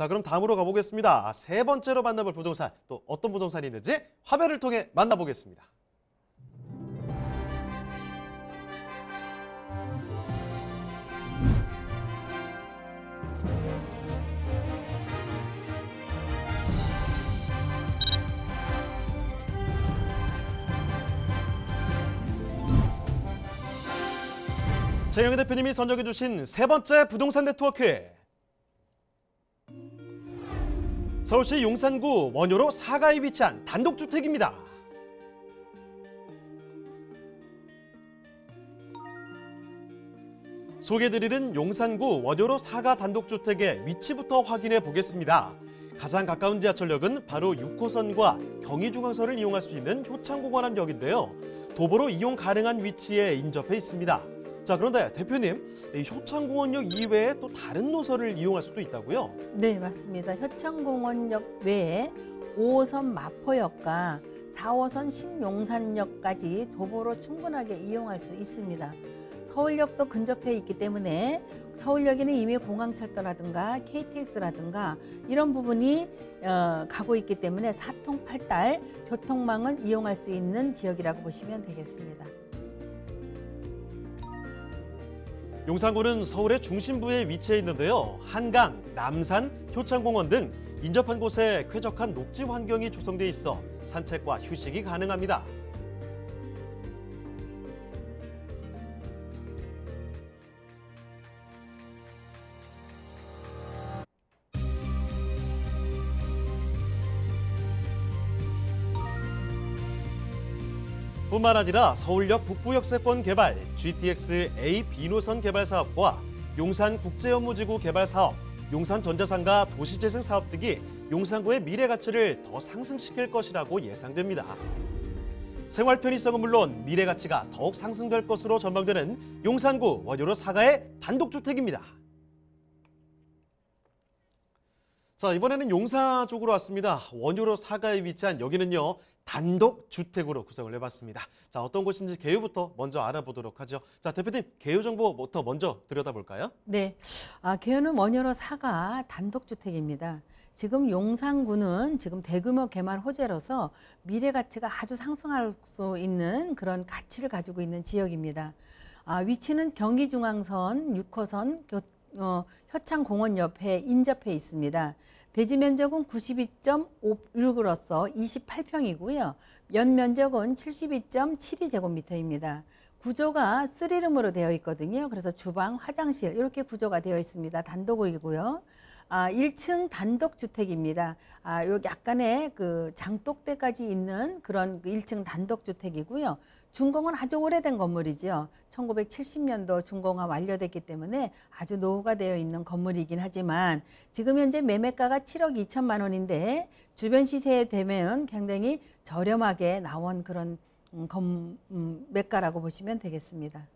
자 그럼 다음으로 가보겠습니다. 아, 세 번째로 만나볼 부동산 또 어떤 부동산이 있는지 화면을 통해 만나보겠습니다. 최영희 대표님이 선정해 주신 세 번째 부동산 네트워크 서울시 용산구 원효로 사가에 위치한 단독주택입니다. 소개드리는 용산구 원효로 사가 단독주택의 위치부터 확인해 보겠습니다. 가장 가까운 지하철역은 바로 6호선과 경의중앙선을 이용할 수 있는 효창공원암역인데요. 도보로 이용 가능한 위치에 인접해 있습니다. 자 그런데 대표님 이 효창공원역 이외에 또 다른 노선을 이용할 수도 있다고요? 네 맞습니다. 효창공원역 외에 5호선 마포역과 4호선 신용산역까지 도보로 충분하게 이용할 수 있습니다. 서울역도 근접해 있기 때문에 서울역에는 이미 공항철도라든가 KTX라든가 이런 부분이 어, 가고 있기 때문에 사통팔달 교통망을 이용할 수 있는 지역이라고 보시면 되겠습니다. 용산구는 서울의 중심부에 위치해 있는데요. 한강, 남산, 효창공원 등 인접한 곳에 쾌적한 녹지 환경이 조성돼 있어 산책과 휴식이 가능합니다. 뿐만 아니라 서울역 북부역세권 개발, GTX A 비노선 개발 사업과 용산 국제연무지구 개발 사업, 용산 전자상가 도시재생 사업 등이 용산구의 미래 가치를 더 상승시킬 것이라고 예상됩니다. 생활 편의성은 물론 미래 가치가 더욱 상승될 것으로 전망되는 용산구 원효로 사가의 단독주택입니다. 자 이번에는 용사 쪽으로 왔습니다. 원효로 사가에 위치한 여기는요. 단독 주택으로 구성을 해봤습니다. 자 어떤 곳인지 개요부터 먼저 알아보도록 하죠. 자 대표님 개요 정보부터 뭐 먼저 들여다볼까요? 네, 아, 개요는 원효로 사가 단독 주택입니다. 지금 용산구는 지금 대규모 개발 호재로서 미래 가치가 아주 상승할 수 있는 그런 가치를 가지고 있는 지역입니다. 아, 위치는 경기중앙선 6호선 어, 협창공원 옆에 인접해 있습니다. 대지 면적은 92.56으로서 28평이고요. 연 면적은 72.72제곱미터입니다. 구조가 쓰리룸으로 되어 있거든요. 그래서 주방, 화장실 이렇게 구조가 되어 있습니다. 단독이고요. 아, 1층 단독 주택입니다. 아, 여기 약간의 그 장독대까지 있는 그런 1층 그 단독 주택이고요. 중공은 아주 오래된 건물이죠 1970년도 중공화 완료됐기 때문에 아주 노후가 되어 있는 건물이긴 하지만 지금 현재 매매가가 7억 2천만 원인데 주변 시세에 대면 굉장히 저렴하게 나온 그런 음, 건 음, 매가라고 보시면 되겠습니다.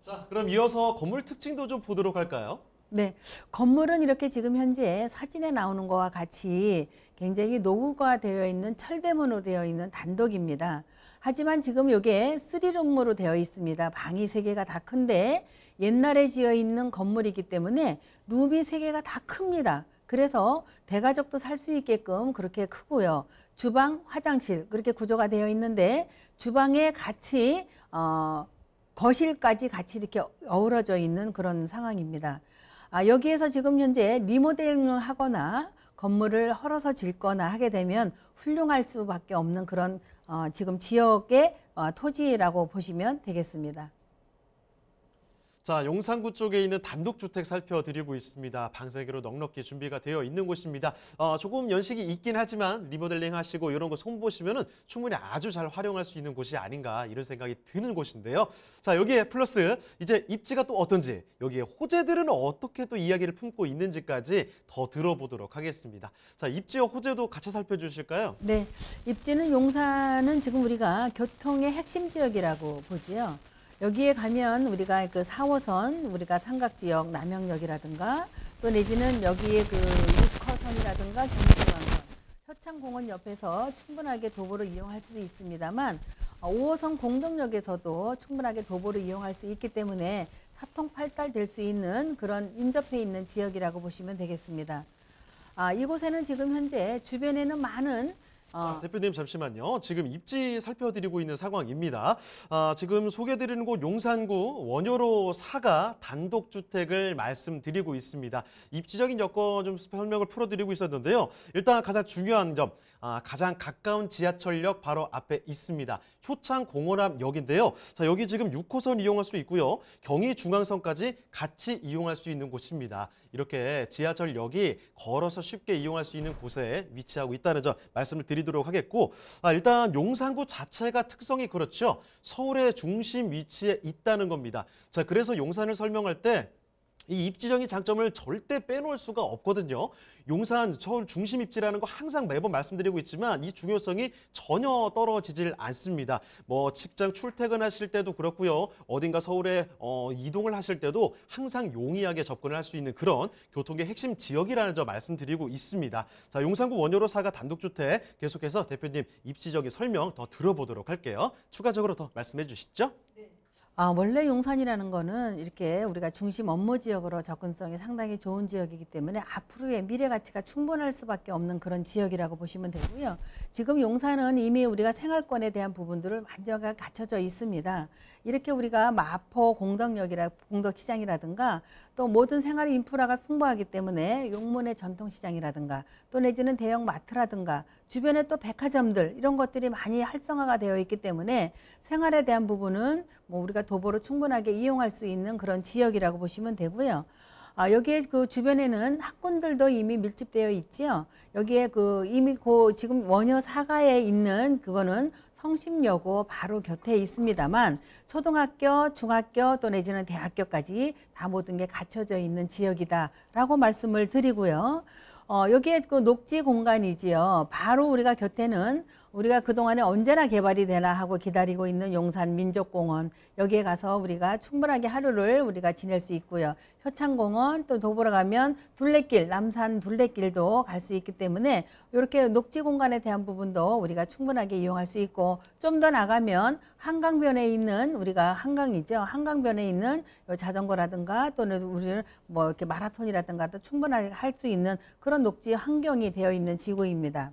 자, 그럼 이어서 건물 특징도 좀 보도록 할까요? 네. 건물은 이렇게 지금 현재 사진에 나오는 것과 같이 굉장히 노후화되어 있는 철대문으로 되어 있는 단독입니다. 하지만 지금 이게 쓰리룸으로 되어 있습니다. 방이 세개가다 큰데 옛날에 지어 있는 건물이기 때문에 룸이 세개가다 큽니다. 그래서 대가족도 살 수 있게끔 그렇게 크고요. 주방, 화장실 그렇게 구조가 되어 있는데 주방에 같이 어 거실까지 같이 이렇게 어우러져 있는 그런 상황입니다. 아, 여기에서 지금 현재 리모델링 하거나 건물을 헐어서 짓거나 하게 되면 훌륭할 수밖에 없는 그런 어, 지금 지역의 어, 토지라고 보시면 되겠습니다. 자, 용산구 쪽에 있는 단독주택 살펴드리고 있습니다. 방세기로 넉넉히 준비가 되어 있는 곳입니다. 어, 조금 연식이 있긴 하지만 리모델링 하시고 이런 거 손보시면 충분히 아주 잘 활용할 수 있는 곳이 아닌가 이런 생각이 드는 곳인데요. 자, 여기에 플러스 이제 입지가 또 어떤지 여기에 호재들은 어떻게 또 이야기를 품고 있는지까지 더 들어보도록 하겠습니다. 자, 입지와 호재도 같이 살펴주실까요? 네, 입지는 용산은 지금 우리가 교통의 핵심 지역이라고 보지요. 여기에 가면 우리가 그 4호선, 우리가 삼각지역, 남영역이라든가 또 내지는 여기에 그 6호선이라든가 경주광선, 협창공원 옆에서 충분하게 도보를 이용할 수도 있습니다만 5호선 어, 공덕역에서도 충분하게 도보를 이용할 수 있기 때문에 사통팔달될 수 있는 그런 인접해 있는 지역이라고 보시면 되겠습니다. 아, 이곳에는 지금 현재 주변에는 많은 아. 대표님 잠시만요. 지금 입지 살펴드리고 있는 상황입니다. 아, 지금 소개드리는 곳 용산구 원효로 사가 단독주택을 말씀드리고 있습니다. 입지적인 여건 좀 설명을 풀어드리고 있었는데요. 일단 가장 중요한 점 아, 가장 가까운 지하철역 바로 앞에 있습니다. 효창공원암역인데요. 자, 여기 지금 6호선 이용할 수 있고요. 경의중앙선까지 같이 이용할 수 있는 곳입니다. 이렇게 지하철역이 걸어서 쉽게 이용할 수 있는 곳에 위치하고 있다는 점 말씀을 드리도록 하겠고 아, 일단 용산구 자체가 특성이 그렇죠. 서울의 중심 위치에 있다는 겁니다. 자, 그래서 용산을 설명할 때이 입지적인 장점을 절대 빼놓을 수가 없거든요. 용산 서울 중심 입지라는 거 항상 매번 말씀드리고 있지만 이 중요성이 전혀 떨어지질 않습니다. 뭐 직장 출퇴근하실 때도 그렇고요. 어딘가 서울에 어, 이동을 하실 때도 항상 용이하게 접근을 할 수 있는 그런 교통계 핵심 지역이라는 점 말씀드리고 있습니다. 자, 용산구 원효로 사가 단독주택 계속해서 대표님 입지적인 설명 더 들어보도록 할게요. 추가적으로 더 말씀해 주시죠. 네. 아, 원래 용산이라는 거는 이렇게 우리가 중심 업무 지역으로 접근성이 상당히 좋은 지역이기 때문에 앞으로의 미래 가치가 충분할 수밖에 없는 그런 지역이라고 보시면 되고요. 지금 용산은 이미 우리가 생활권에 대한 부분들을 완전히 갖춰져 있습니다. 이렇게 우리가 마포 공덕역이라 공덕시장이라든가 또 모든 생활 인프라가 풍부하기 때문에 용문의 전통시장이라든가 또 내지는 대형 마트라든가 주변에 또 백화점들 이런 것들이 많이 활성화가 되어 있기 때문에 생활에 대한 부분은 뭐 우리가 도보로 충분하게 이용할 수 있는 그런 지역이라고 보시면 되고요. 아, 여기에 그 주변에는 학군들도 이미 밀집되어 있지요. 여기에 그 이미 그 지금 원효 사가에 있는 그거는 성심여고 바로 곁에 있습니다만 초등학교, 중학교 또 내지는 대학교까지 다 모든 게 갖춰져 있는 지역이다라고 말씀을 드리고요. 어, 여기에 그 녹지 공간이지요. 바로 우리가 곁에는 우리가 그동안에 언제나 개발이 되나 하고 기다리고 있는 용산 민족공원 여기에 가서 우리가 충분하게 하루를 우리가 지낼 수 있고요. 효창공원 또 도보로 가면 둘레길 남산 둘레길도 갈 수 있기 때문에 이렇게 녹지 공간에 대한 부분도 우리가 충분하게 이용할 수 있고 좀 더 나가면 한강변에 있는 우리가 한강이죠. 한강변에 있는 자전거라든가 또는 우리 뭐 이렇게 마라톤이라든가 또 충분하게 할 수 있는 그런 녹지 환경이 되어 있는 지구입니다.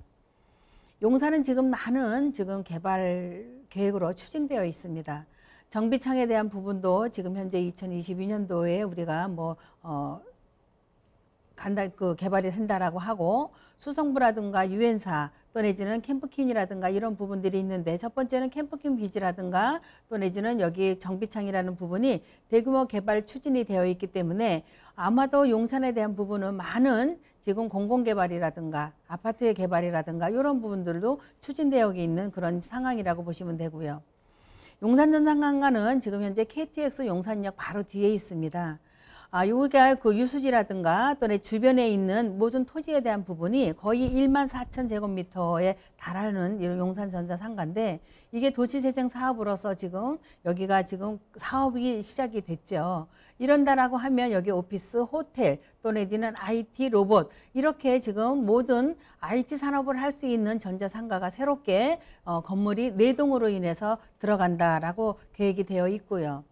용산은 지금 많은 지금 개발 계획으로 추진되어 있습니다. 정비창에 대한 부분도 지금 현재 2022년도에 우리가 뭐 어, 간다 그 개발이 된다라고 하고 수성부라든가 유엔사 또 내지는 캠프킨이라든가 이런 부분들이 있는데 첫 번째는 캠프킨 비지라든가 또 내지는 여기 정비창이라는 부분이 대규모 개발 추진이 되어 있기 때문에 아마도 용산에 대한 부분은 많은 지금 공공개발이라든가 아파트의 개발이라든가 이런 부분들도 추진되어 있는 그런 상황이라고 보시면 되고요. 용산전 상관과는 지금 현재 KTX 용산역 바로 뒤에 있습니다. 아, 여기가 그 유수지라든가 또는 주변에 있는 모든 토지에 대한 부분이 거의 1만 4천 제곱미터에 달하는 이런 용산 전자 상가인데 이게 도시재생 사업으로서 지금 여기가 지금 사업이 시작이 됐죠. 이런다라고 하면 여기 오피스, 호텔 또는 이는 IT 로봇 이렇게 지금 모든 IT 산업을 할 수 있는 전자 상가가 새롭게 어, 건물이 네 동으로 인해서 들어간다라고 계획이 되어 있고요.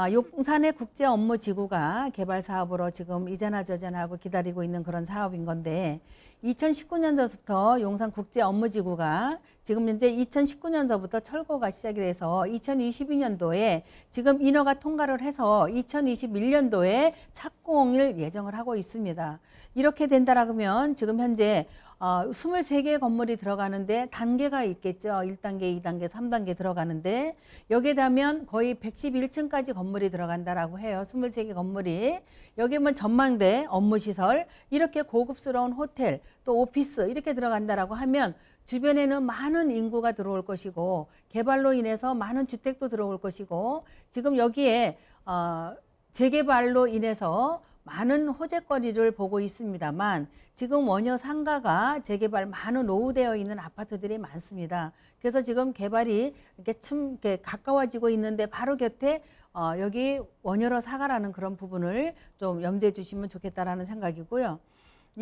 아, 용산의 국제 업무 지구가 개발 사업으로 지금 이제나 저제나 하고 기다리고 있는 그런 사업인 건데 2019년서부터 용산국제업무지구가 지금 현재 2019년서부터 철거가 시작이 돼서 2022년도에 지금 인허가 통과를 해서 2021년도에 착공을 예정을 하고 있습니다. 이렇게 된다라고 하면 지금 현재 어, 23개 의 건물이 들어가는데 단계가 있겠죠. 1단계, 2단계, 3단계 들어가는데 여기에 되면 거의 111층까지 건물이 들어간다라고 해요. 23개 건물이. 여기면 보 전망대, 업무시설, 이렇게 고급스러운 호텔, 또 오피스 이렇게 들어간다라고 하면 주변에는 많은 인구가 들어올 것이고 개발로 인해서 많은 주택도 들어올 것이고 지금 여기에 어, 재개발로 인해서 많은 호재거리를 보고 있습니다만 지금 원효 상가가 재개발 많은 노후되어 있는 아파트들이 많습니다. 그래서 지금 개발이 이렇게 춤 이렇게 가까워지고 있는데 바로 곁에 어, 여기 원효로 사가라는 그런 부분을 좀 염두해 주시면 좋겠다라는 생각이고요.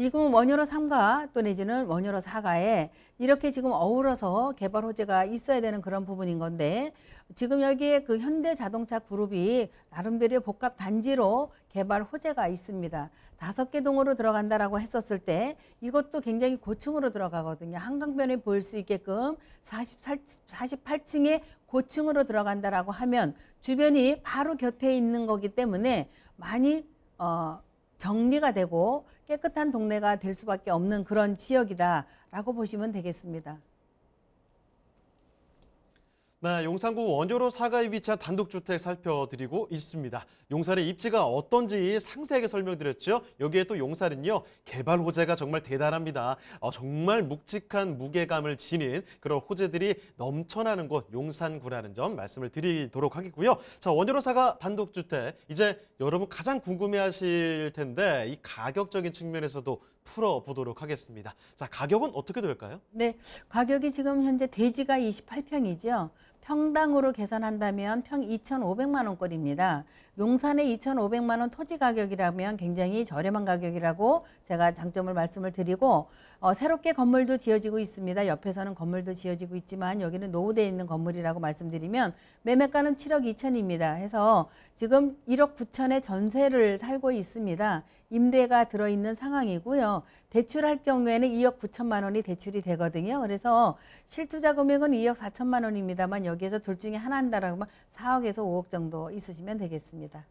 지금 원효로 3가 또 내지는 원효로 4가에 이렇게 지금 어우러서 개발 호재가 있어야 되는 그런 부분인 건데 지금 여기에 그 현대자동차 그룹이 나름대로 복합 단지로 개발 호재가 있습니다. 다섯 개 동으로 들어간다라고 했었을 때 이것도 굉장히 고층으로 들어가거든요. 한강변에 보일 수 있게끔 44, 4 8층에 고층으로 들어간다라고 하면 주변이 바로 곁에 있는 거기 때문에 많이 어, 정리가 되고 깨끗한 동네가 될 수밖에 없는 그런 지역이다라고 보시면 되겠습니다. 네, 용산구 원효로 사가에 위치한 단독주택 살펴드리고 있습니다. 용산의 입지가 어떤지 상세하게 설명드렸죠. 여기에 또 용산은요, 개발 호재가 정말 대단합니다. 어, 정말 묵직한 무게감을 지닌 그런 호재들이 넘쳐나는 곳 용산구라는 점 말씀을 드리도록 하겠고요. 자, 원효로 사가 단독주택, 이제 여러분 가장 궁금해하실 텐데 이 가격적인 측면에서도 풀어보도록 하겠습니다. 자, 가격은 어떻게 될까요? 네, 가격이 지금 현재 대지가 28평이죠. 평당으로 계산한다면 평 2,500만 원꼴입니다. 용산의 2,500만 원 토지 가격이라면 굉장히 저렴한 가격이라고 제가 장점을 말씀을 드리고 어, 새롭게 건물도 지어지고 있습니다. 옆에서는 건물도 지어지고 있지만 여기는 노후되어 있는 건물이라고 말씀드리면 매매가는 7억 2천입니다. 해서 지금 1억 9천의 전세를 살고 있습니다. 임대가 들어있는 상황이고요. 대출할 경우에는 2억 9천만 원이 대출이 되거든요. 그래서 실투자 금액은 2억 4천만 원입니다만 여기에서 둘 중에 하나한다라고 하면 4억에서 5억 정도 있으시면 되겠습니다.